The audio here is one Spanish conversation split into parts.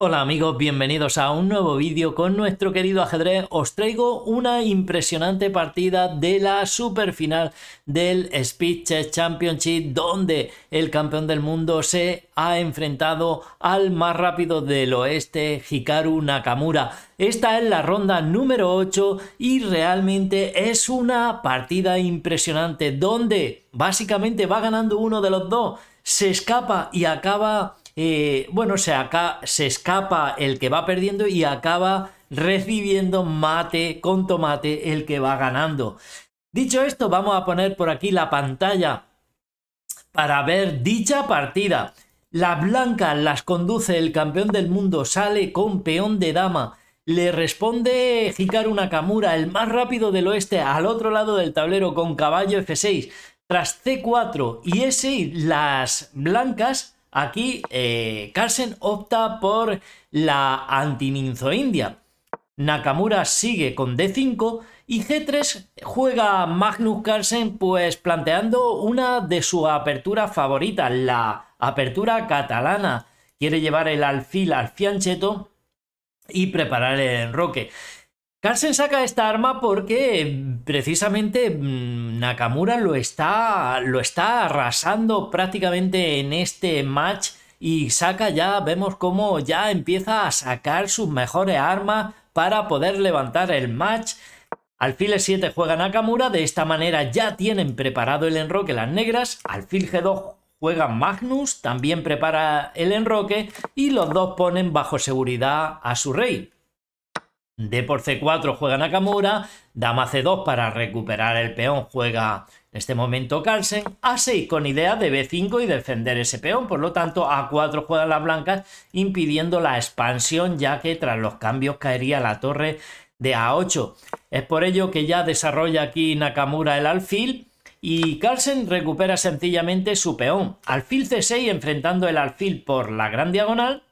Hola amigos, bienvenidos a un nuevo vídeo con nuestro querido ajedrez. Os traigo una impresionante partida de la super final del Speed Chess Championship donde el campeón del mundo se ha enfrentado al más rápido del oeste, Hikaru Nakamura. Esta es la ronda número 8 y realmente es una partida impresionante donde básicamente va ganando uno de los dos, se escapa y acaba bueno, se, acá, se escapa el que va perdiendo y acaba recibiendo mate con tomate el que va ganando. Dicho esto, vamos a poner por aquí la pantalla para ver dicha partida. la blanca las conduce el campeón del mundo, sale con peón de dama. Le responde Hikaru Nakamura, el más rápido del oeste, al otro lado del tablero con caballo F6. Tras C4 y S, las blancas Aquí eh, Carlsen opta por la india, Nakamura sigue con D5 y G3 juega Magnus Carlsen pues planteando una de sus aperturas favoritas, la apertura catalana. Quiere llevar el alfil al fiancheto y preparar el enroque. Carlsen saca esta arma porque precisamente mm, Nakamura lo está, lo está arrasando prácticamente en este match y saca ya, vemos cómo ya empieza a sacar sus mejores armas para poder levantar el match. Alfil 7 juega Nakamura, de esta manera ya tienen preparado el enroque las negras. Alfil G2 juega Magnus, también prepara el enroque y los dos ponen bajo seguridad a su rey. D por C4 juega Nakamura, dama C2 para recuperar el peón juega en este momento Carlsen, A6 con idea de B5 y defender ese peón, por lo tanto A4 juega las blancas impidiendo la expansión ya que tras los cambios caería la torre de A8. Es por ello que ya desarrolla aquí Nakamura el alfil y Carlsen recupera sencillamente su peón. Alfil C6 enfrentando el alfil por la gran diagonal,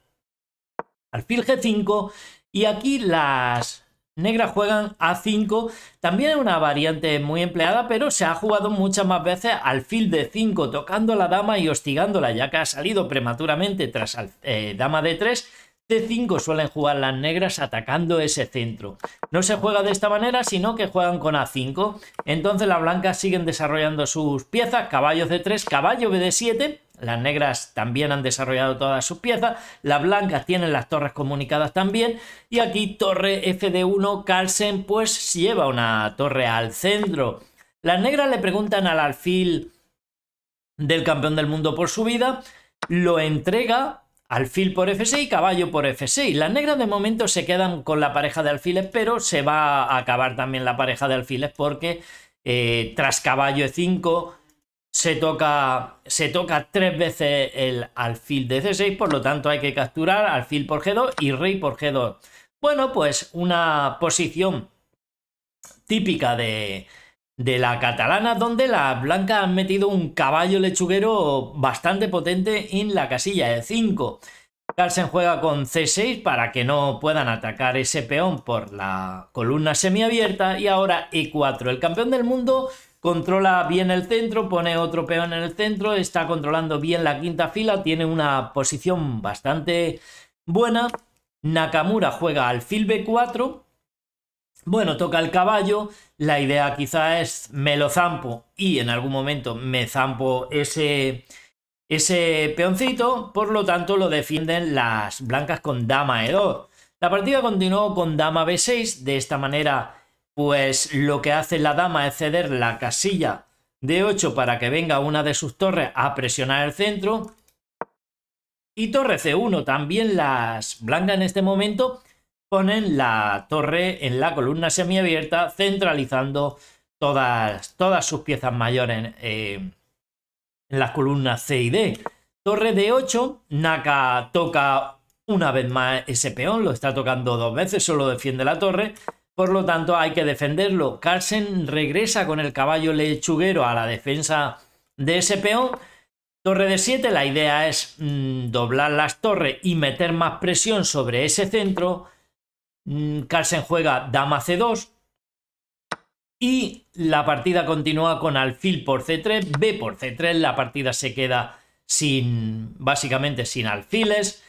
alfil G5 y aquí las negras juegan a 5. También es una variante muy empleada, pero se ha jugado muchas más veces al fil de 5, tocando a la dama y hostigándola, ya que ha salido prematuramente tras la eh, dama de 3 d este 5 suelen jugar las negras atacando ese centro. No se juega de esta manera, sino que juegan con A5. Entonces las blancas siguen desarrollando sus piezas, caballo C3, caballo BD7. Las negras también han desarrollado todas sus piezas. Las blancas tienen las torres comunicadas también. Y aquí torre FD1, Carlsen pues lleva una torre al centro. Las negras le preguntan al alfil del campeón del mundo por su vida. Lo entrega Alfil por F6 y caballo por F6. Las negras de momento se quedan con la pareja de alfiles, pero se va a acabar también la pareja de alfiles porque eh, tras caballo E5 se toca, se toca tres veces el alfil de C6, por lo tanto hay que capturar alfil por G2 y rey por G2. Bueno, pues una posición típica de, de la catalana, donde la blanca ha metido un caballo lechuguero bastante potente en la casilla de 5. Carlsen juega con C6 para que no puedan atacar ese peón por la columna semiabierta y ahora E4. El campeón del mundo controla bien el centro, pone otro peón en el centro, está controlando bien la quinta fila, tiene una posición bastante buena. Nakamura juega alfil B4 bueno, toca el caballo, la idea quizá es me lo zampo y en algún momento me zampo ese, ese peoncito, por lo tanto lo defienden las blancas con dama e2. La partida continuó con dama b6, de esta manera pues lo que hace la dama es ceder la casilla d 8 para que venga una de sus torres a presionar el centro. Y torre c1, también las blancas en este momento ponen la torre en la columna semiabierta, centralizando todas, todas sus piezas mayores en eh, las columnas C y D. Torre de 8, Naka toca una vez más ese peón, lo está tocando dos veces, solo defiende la torre, por lo tanto hay que defenderlo. Carlsen regresa con el caballo lechuguero a la defensa de ese peón. Torre de 7, la idea es mm, doblar las torres y meter más presión sobre ese centro. Mm, Carlsen juega dama c2 y la partida continúa con alfil por c3, b por c3, la partida se queda sin básicamente sin alfiles.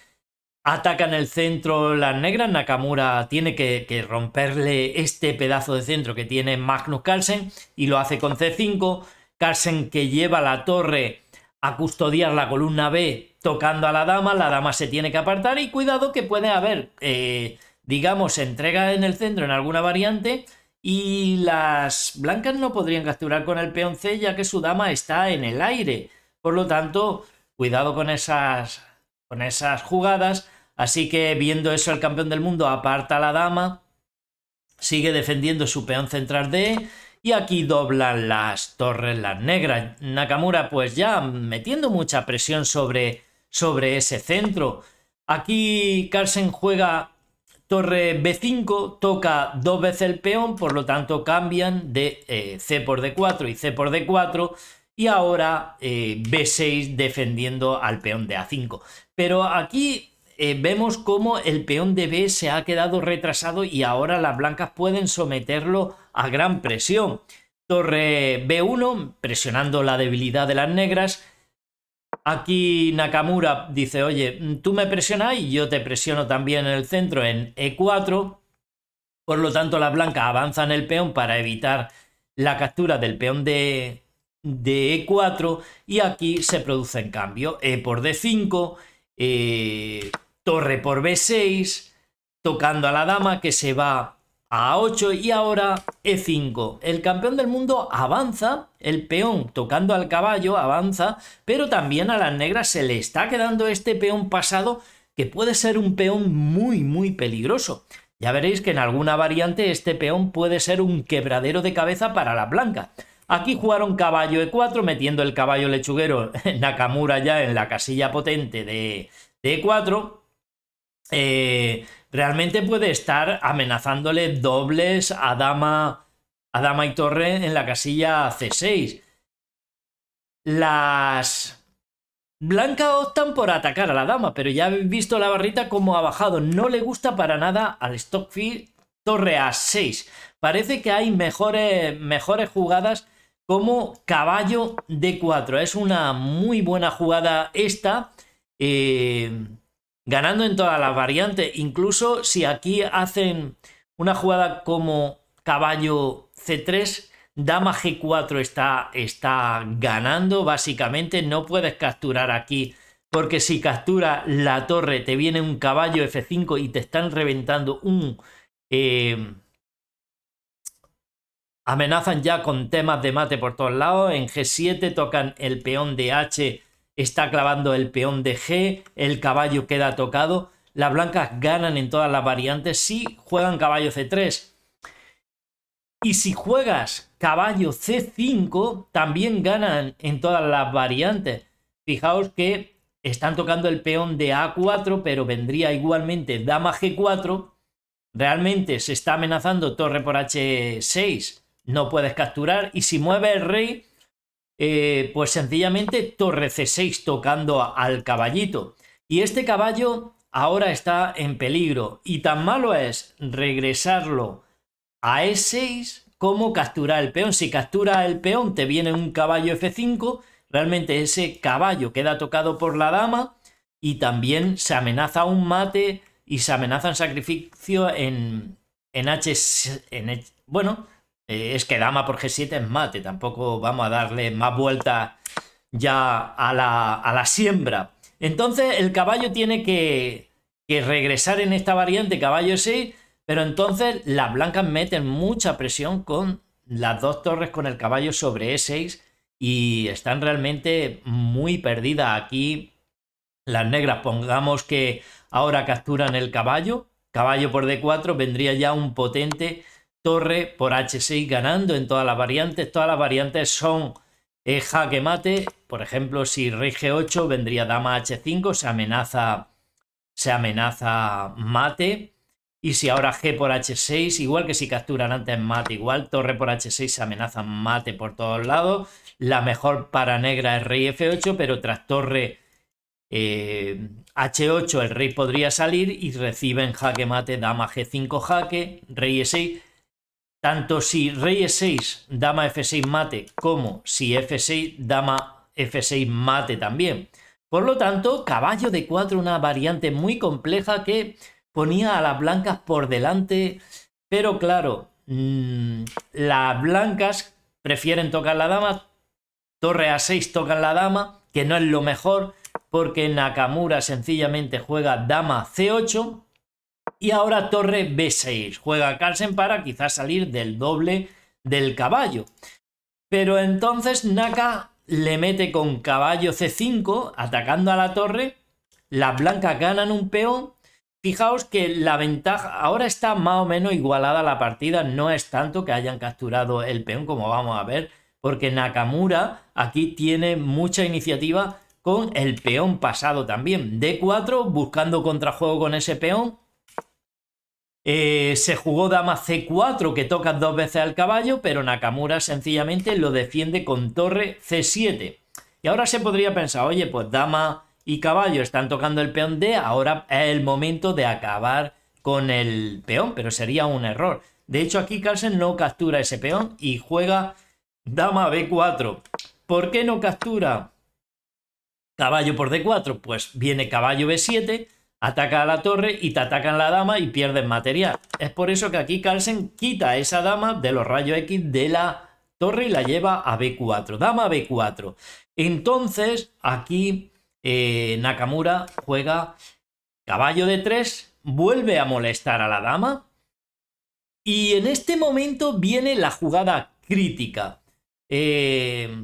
Atacan el centro las negras, Nakamura tiene que, romperle este pedazo de centro que tiene Magnus Carlsen y lo hace con c5. Carlsen que lleva la torre a custodiar la columna B tocando a la dama, la dama se tiene que apartar y cuidado que puede haber eh, digamos, entrega en el centro en alguna variante y las blancas no podrían capturar con el peón C ya que su dama está en el aire. Por lo tanto, cuidado con esas, con esas jugadas. Así que viendo eso el campeón del mundo aparta a la dama, sigue defendiendo su peón central D y aquí doblan las torres las negras. Nakamura pues ya metiendo mucha presión sobre, sobre ese centro. Aquí Carlsen juega Torre B5 toca dos veces el peón, por lo tanto cambian de eh, C por D4 y C por D4 y ahora eh, B6 defendiendo al peón de A5. Pero aquí eh, vemos cómo el peón de B se ha quedado retrasado y ahora las blancas pueden someterlo a gran presión. Torre B1 presionando la debilidad de las negras Aquí Nakamura dice, oye, tú me presionas y yo te presiono también en el centro en E4. Por lo tanto, las blancas avanzan el peón para evitar la captura del peón de, de E4. Y aquí se produce en cambio E por D5, eh, torre por B6, tocando a la dama que se va a8 y ahora E5. El campeón del mundo avanza, el peón tocando al caballo avanza, pero también a las negras se le está quedando este peón pasado que puede ser un peón muy muy peligroso. Ya veréis que en alguna variante este peón puede ser un quebradero de cabeza para la blanca. Aquí jugaron caballo E4 metiendo el caballo lechuguero Nakamura ya en la casilla potente de, de E4. Eh, realmente puede estar amenazándole dobles a dama, a dama y torre en la casilla C6. Las blancas optan por atacar a la dama, pero ya habéis visto la barrita como ha bajado. No le gusta para nada al Stockfield torre A6. Parece que hay mejores, mejores jugadas como caballo D4. Es una muy buena jugada esta. Eh, ganando en todas las variantes. Incluso si aquí hacen una jugada como caballo C3, dama G4 está, está ganando básicamente. No puedes capturar aquí porque si captura la torre te viene un caballo F5 y te están reventando un... Eh, amenazan ya con temas de mate por todos lados. En G7 tocan el peón de H está clavando el peón de G, el caballo queda tocado. Las blancas ganan en todas las variantes si juegan caballo C3. Y si juegas caballo C5, también ganan en todas las variantes. Fijaos que están tocando el peón de A4, pero vendría igualmente dama G4. Realmente se está amenazando torre por H6. No puedes capturar. Y si mueve el rey, eh, pues sencillamente torre c6 tocando al caballito. Y este caballo ahora está en peligro y tan malo es regresarlo a e6 como capturar el peón. Si captura el peón te viene un caballo f5, realmente ese caballo queda tocado por la dama y también se amenaza un mate y se amenaza un sacrificio en, H, en H, bueno, eh, es que dama por G7 es mate, tampoco vamos a darle más vuelta ya a la, a la siembra. Entonces el caballo tiene que, que regresar en esta variante caballo 6, pero entonces las blancas meten mucha presión con las dos torres con el caballo sobre E6 y están realmente muy perdidas aquí. Las negras, pongamos que ahora capturan el caballo, caballo por D4 vendría ya un potente torre por h6 ganando en todas las variantes. Todas las variantes son eh, jaque mate. Por ejemplo, si rey g8 vendría dama h5, se amenaza, se amenaza mate. Y si ahora G por H6, igual que si capturan antes mate, igual torre por H6 se amenaza mate por todos lados. La mejor para negra es rey F8, pero tras torre H8 eh, el rey podría salir y reciben jaque mate, dama G5 jaque, rey E6 tanto si rey e6, dama f6 mate, como si f6, dama f6 mate también. Por lo tanto, caballo de 4, una variante muy compleja que ponía a las blancas por delante, pero claro, mm, las blancas prefieren tocar la dama, torre a 6 tocan la dama, que no es lo mejor, porque Nakamura sencillamente juega dama c8, y ahora torre B6. Juega Carlsen para quizás salir del doble del caballo. Pero entonces Naka le mete con caballo C5, atacando a la torre. Las blancas ganan un peón. Fijaos que la ventaja ahora está más o menos igualada la partida. No es tanto que hayan capturado el peón como vamos a ver, porque Nakamura aquí tiene mucha iniciativa con el peón pasado también. D4 buscando contrajuego con ese peón. Eh, se jugó dama c4 que toca dos veces al caballo, pero Nakamura sencillamente lo defiende con torre c7. Y ahora se podría pensar, oye, pues dama y caballo están tocando el peón D, ahora es el momento de acabar con el peón, pero sería un error. De hecho, aquí Carlsen no captura ese peón y juega dama b4. ¿Por qué no captura caballo por d4? Pues viene caballo b7, ataca a la torre y te atacan la dama y pierdes material. Es por eso que aquí Carlsen quita a esa dama de los rayos X de la torre y la lleva a B4, dama B4. Entonces aquí eh, Nakamura juega caballo de 3, vuelve a molestar a la dama y en este momento viene la jugada crítica. Eh,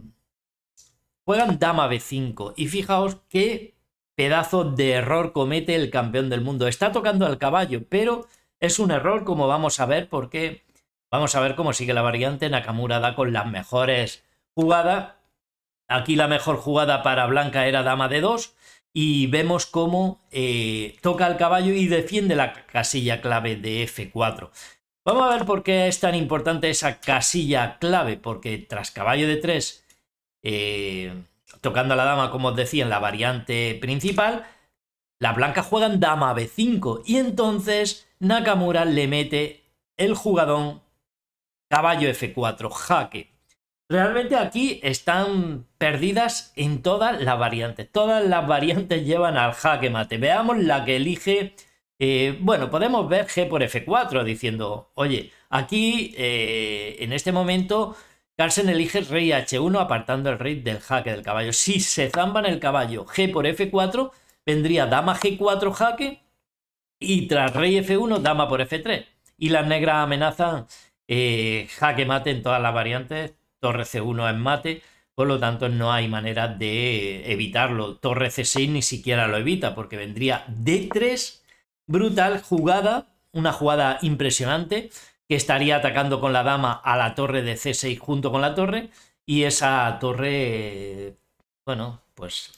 juegan dama B5 y fijaos que pedazo de error comete el campeón del mundo. Está tocando al caballo, pero es un error como vamos a ver porque vamos a ver cómo sigue la variante. Nakamura da con las mejores jugadas. Aquí la mejor jugada para Blanca era dama de 2 y vemos cómo eh, toca el caballo y defiende la casilla clave de F4. Vamos a ver por qué es tan importante esa casilla clave, porque tras caballo de 3 tocando a la dama, como os decía, en la variante principal, las blancas juegan dama b5 y entonces Nakamura le mete el jugadón caballo f4, jaque. Realmente aquí están perdidas en todas las variantes. Todas las variantes llevan al jaque mate. Veamos la que elige. Eh, bueno, podemos ver G por F4 diciendo, oye, aquí eh, en este momento Carlsen elige rey h1 apartando el rey del jaque del caballo. Si se zamban el caballo g por f4, vendría dama g4 jaque y tras rey f1, dama por f3. Y las negras amenazan eh, jaque mate en todas las variantes, torre c1 es mate, por lo tanto no hay manera de evitarlo. Torre c6 ni siquiera lo evita porque vendría d3, brutal jugada, una jugada impresionante estaría atacando con la dama a la torre de C6 junto con la torre. Y esa torre, bueno, pues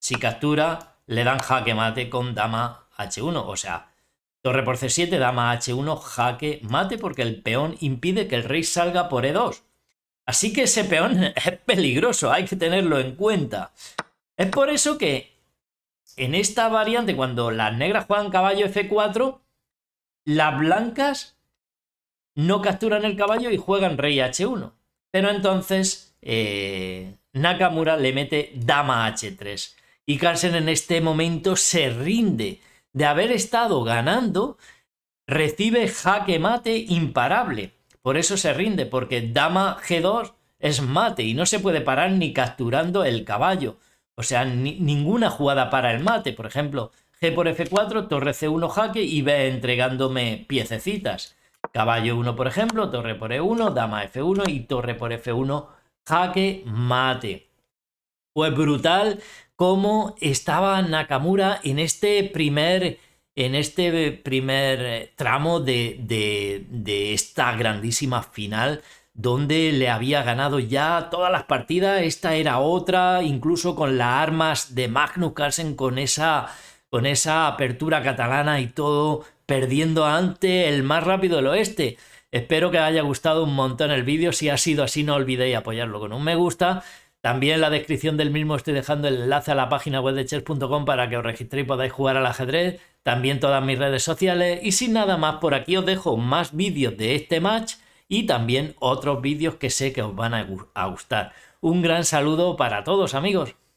si captura, le dan jaque mate con dama H1. O sea, torre por C7, dama H1, jaque mate, porque el peón impide que el rey salga por E2. Así que ese peón es peligroso, hay que tenerlo en cuenta. Es por eso que en esta variante, cuando las negras juegan caballo F4, las blancas no capturan el caballo y juegan rey h1. Pero entonces eh, Nakamura le mete dama h3. Y Carlsen en este momento se rinde. De haber estado ganando, recibe jaque mate imparable. Por eso se rinde, porque dama g2 es mate y no se puede parar ni capturando el caballo. O sea, ninguna jugada para el mate. Por ejemplo, g por f4, torre c1 jaque y ve entregándome piececitas. Caballo 1, por ejemplo, torre por E1, dama F1 y torre por F1, jaque mate. Pues brutal cómo estaba Nakamura en este primer, en este primer eh, tramo de, esta grandísima final donde le había ganado ya todas las partidas, esta era otra, incluso con las armas de Magnus Carlsen, con esa, con esa apertura catalana y todo, perdiendo ante el más rápido del oeste. Espero que os haya gustado un montón el vídeo. Si ha sido así, no olvidéis apoyarlo con un me gusta. También en la descripción del mismo estoy dejando el enlace a la página web de chess.com para que os registréis y podáis jugar al ajedrez. También todas mis redes sociales. Y sin nada más, por aquí os dejo más vídeos de este match y también otros vídeos que sé que os van a gustar. Un gran saludo para todos amigos.